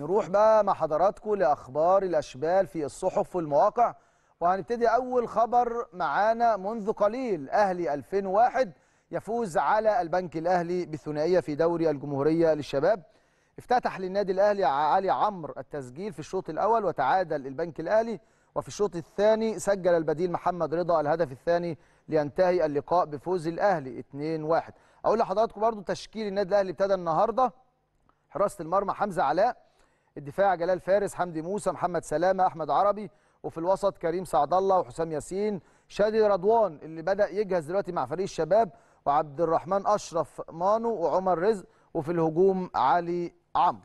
نروح بقى مع حضراتكم لاخبار الاشبال في الصحف والمواقع وهنبتدي اول خبر معانا منذ قليل اهلي 2001 يفوز على البنك الاهلي بثنائيه في دوري الجمهوريه للشباب افتتح للنادي الاهلي علي عمرو التسجيل في الشوط الاول وتعادل البنك الاهلي وفي الشوط الثاني سجل البديل محمد رضا الهدف الثاني لينتهي اللقاء بفوز الاهلي 2-1 اقول لحضراتكم برضو تشكيل النادي الاهلي ابتدى النهارده حراسه المرمى حمزه علاء الدفاع جلال فارس حمدي موسى محمد سلامه احمد عربي وفي الوسط كريم سعد الله وحسام ياسين شادي رضوان اللي بدا يجهز دلوقتي مع فريق الشباب وعبد الرحمن اشرف مانو وعمر رزق وفي الهجوم علي عمرو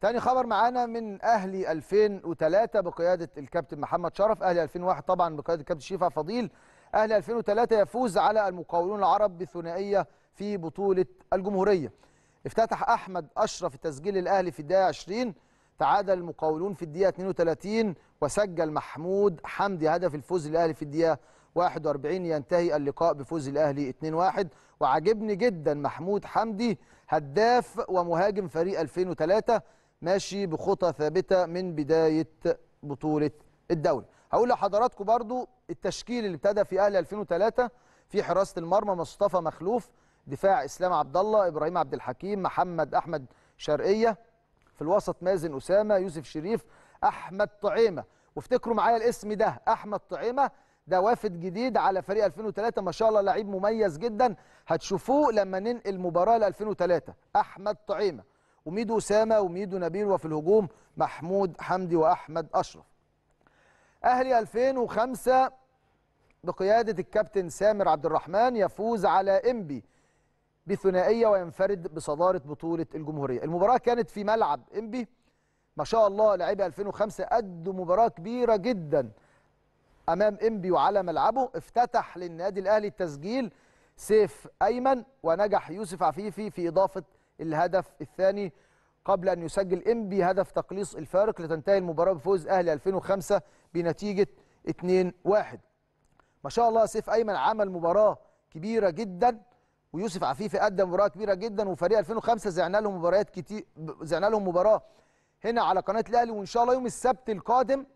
تاني خبر معانا من اهلي 2003 بقياده الكابتن محمد شرف اهلي 2001 طبعا بقياده الكابتن شيفا فضيل اهلي 2003 يفوز على المقاولون العرب بثنائيه في بطوله الجمهوريه افتتح أحمد أشرف تسجيل الأهلي في الدقيقة 20 تعادل المقاولون في الدقيقة 32 وسجل محمود حمدي هدف الفوز للأهلي في الدقيقة 41 ينتهي اللقاء بفوز الأهلي 2-1 وعجبني جدا محمود حمدي هداف ومهاجم فريق 2003 ماشي بخطى ثابتة من بداية بطولة الدوري هقول لحضراتكم برضو التشكيل اللي ابتدى في أهلي 2003 في حراسة المرمى مصطفى مخلوف دفاع اسلام عبد الله ابراهيم عبد الحكيم محمد احمد شرقيه في الوسط مازن اسامه يوسف شريف احمد طعيمه وافتكروا معايا الاسم ده احمد طعيمه ده وافد جديد على فريق 2003 ما شاء الله لعيب مميز جدا هتشوفوه لما ننقل مباراه ل 2003 احمد طعيمه وميدو اسامه وميدو نبيل وفي الهجوم محمود حمدي واحمد اشرف اهلي 2005 بقياده الكابتن سامر عبد الرحمن يفوز على انبي بثنائيه وينفرد بصداره بطوله الجمهوريه المباراه كانت في ملعب انبي ما شاء الله لاعبي 2005 ادوا مباراه كبيره جدا امام انبي وعلى ملعبه افتتح للنادي الاهلي التسجيل سيف ايمن ونجح يوسف عفيفي في اضافه الهدف الثاني قبل ان يسجل انبي هدف تقليص الفارق لتنتهي المباراه بفوز اهلي 2005 بنتيجه 2-1 ما شاء الله سيف ايمن عمل مباراه كبيره جدا ويوسف عفيفي ادى مباراه كبيره جدا وفريق 2005 زعنا لهم مباريات كتير زعنا لهم مباراه هنا على قناه الاهلي وان شاء الله يوم السبت القادم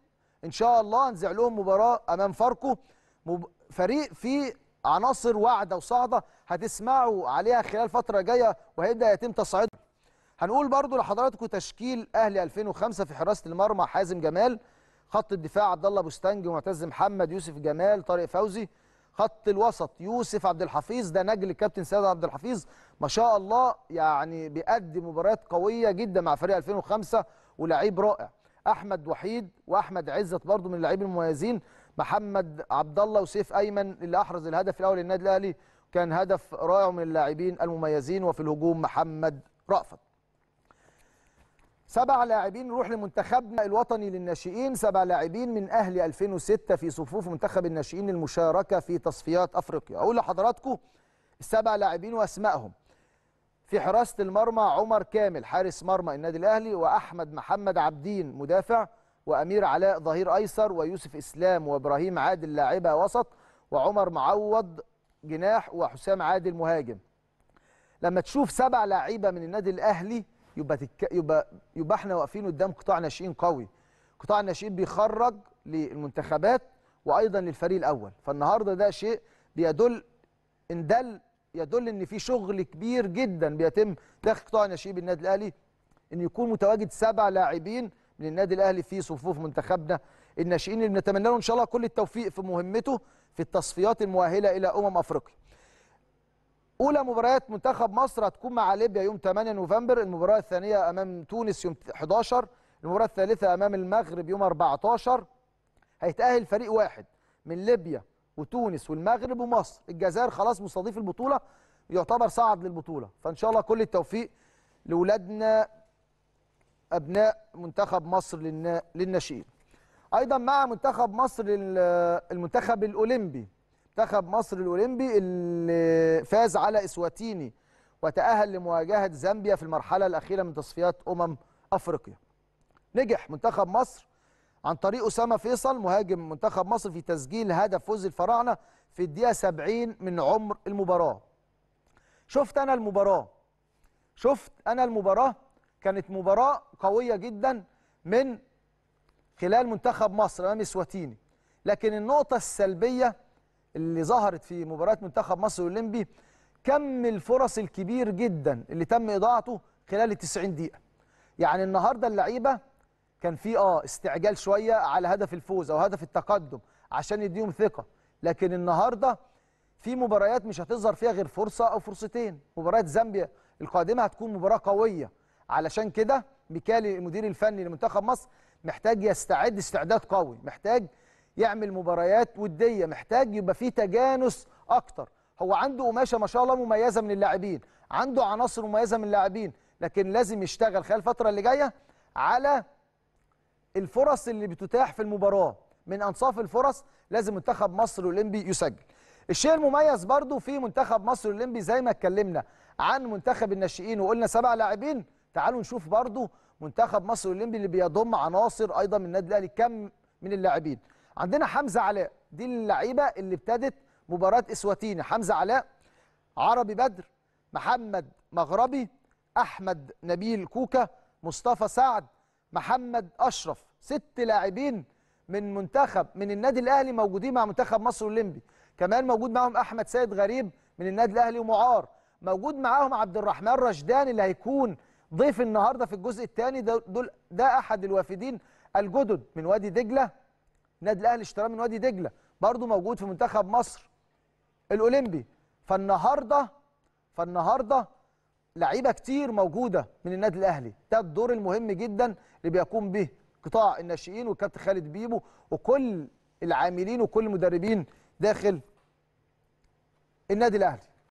ان شاء الله هنزع لهم مباراه امام فاركو مب... فريق فيه عناصر واعده وصاعده هتسمعوا عليها خلال فتره جايه وهيبدا يتم تصعيدها هنقول برضو لحضراتكم تشكيل اهلي 2005 في حراسه المرمى حازم جمال خط الدفاع عبد الله بوستانج ومعتز محمد يوسف جمال طارق فوزي خط الوسط يوسف عبد الحفيظ ده نجل الكابتن سيد عبد الحفيظ ما شاء الله يعني بيقدم مباريات قويه جدا مع فريق 2005 ولاعيب رائع احمد وحيد واحمد عزت برضو من اللاعبين المميزين محمد عبد الله وسيف ايمن اللي احرز الهدف الاول للنادي الاهلي كان هدف رائع من اللاعبين المميزين وفي الهجوم محمد رأفت سبع لاعبين نروح لمنتخبنا الوطني للناشئين سبع لاعبين من أهل 2006 في صفوف منتخب الناشئين للمشاركة في تصفيات أفريقيا أقول لحضراتكم السبع لاعبين وأسمائهم في حراسة المرمى عمر كامل حارس مرمى النادي الأهلي وأحمد محمد عبدين مدافع وأمير علاء ظهير أيسر ويوسف إسلام وإبراهيم عادل لاعبة وسط وعمر معوض جناح وحسام عادل مهاجم لما تشوف سبع لاعيبة من النادي الأهلي يبقى تك... يبقى يبقى احنا واقفين قدام قطاع ناشئين قوي قطاع الناشئين بيخرج للمنتخبات وايضا للفريق الاول فالنهارده ده شيء بيدل ان دل يدل ان في شغل كبير جدا بيتم داخل قطاع الناشئين بالنادي الاهلي ان يكون متواجد سبع لاعبين من النادي الاهلي في صفوف منتخبنا الناشئين اللي بنتمنى له ان شاء الله كل التوفيق في مهمته في التصفيات المؤهله الى امم افريقيا اولى مباريات منتخب مصر هتكون مع ليبيا يوم 8 نوفمبر المباراه الثانيه امام تونس يوم 11 المباراه الثالثه امام المغرب يوم 14 هيتاهل فريق واحد من ليبيا وتونس والمغرب ومصر الجزائر خلاص مستضيف البطوله يعتبر صعد للبطوله فان شاء الله كل التوفيق لاولادنا ابناء منتخب مصر للناشئين ايضا مع منتخب مصر المنتخب الاولمبي منتخب مصر الاولمبي اللي فاز على اسواتيني وتاهل لمواجهه زامبيا في المرحله الاخيره من تصفيات امم افريقيا نجح منتخب مصر عن طريق اسامه فيصل مهاجم منتخب مصر في تسجيل هدف فوز الفراعنه في الدقيقه 70 من عمر المباراه شفت انا المباراه شفت انا المباراه كانت مباراه قويه جدا من خلال منتخب مصر امام اسواتيني لكن النقطه السلبيه اللي ظهرت في مباراه منتخب مصر الاولمبي كم الفرص الكبير جدا اللي تم اضاعته خلال ال 90 دقيقه يعني النهارده اللعيبه كان في اه استعجال شويه على هدف الفوز او هدف التقدم عشان يديهم ثقه لكن النهارده في مباريات مش هتظهر فيها غير فرصه او فرصتين مباراه زامبيا القادمه هتكون مباراه قويه علشان كده ميكالي المدير الفني لمنتخب مصر محتاج يستعد استعداد قوي محتاج يعمل مباريات وديه محتاج يبقى فيه تجانس اكتر هو عنده قماشه ما شاء الله مميزه من اللاعبين عنده عناصر مميزه من اللاعبين لكن لازم يشتغل خلال الفتره اللي جايه على الفرص اللي بتتاح في المباراه من انصاف الفرص لازم منتخب مصر الاولمبي يسجل الشيء المميز برضو في منتخب مصر الاولمبي زي ما اتكلمنا عن منتخب الناشئين وقلنا سبع لاعبين تعالوا نشوف برضو منتخب مصر الاولمبي اللي بيضم عناصر ايضا من النادي الاهلي كم من اللاعبين عندنا حمزه علاء دي اللعيبه اللي ابتدت مباراه اسواتيني حمزه علاء عربي بدر محمد مغربي احمد نبيل كوكا مصطفى سعد محمد اشرف ست لاعبين من منتخب من النادي الاهلي موجودين مع منتخب مصر الاولمبي كمان موجود معاهم احمد سيد غريب من النادي الاهلي ومعار موجود معاهم عبد الرحمن رشدان اللي هيكون ضيف النهارده في الجزء الثاني دول ده احد الوافدين الجدد من وادي دجله النادي الاهلي اشتراه من وادي دجله برضه موجود في منتخب مصر الاولمبي فالنهارده فالنهارده لعيبه كتير موجوده من النادي الاهلي ده الدور المهم جدا اللي بيقوم به قطاع الناشئين والكابتن خالد بيبو وكل العاملين وكل المدربين داخل النادي الاهلي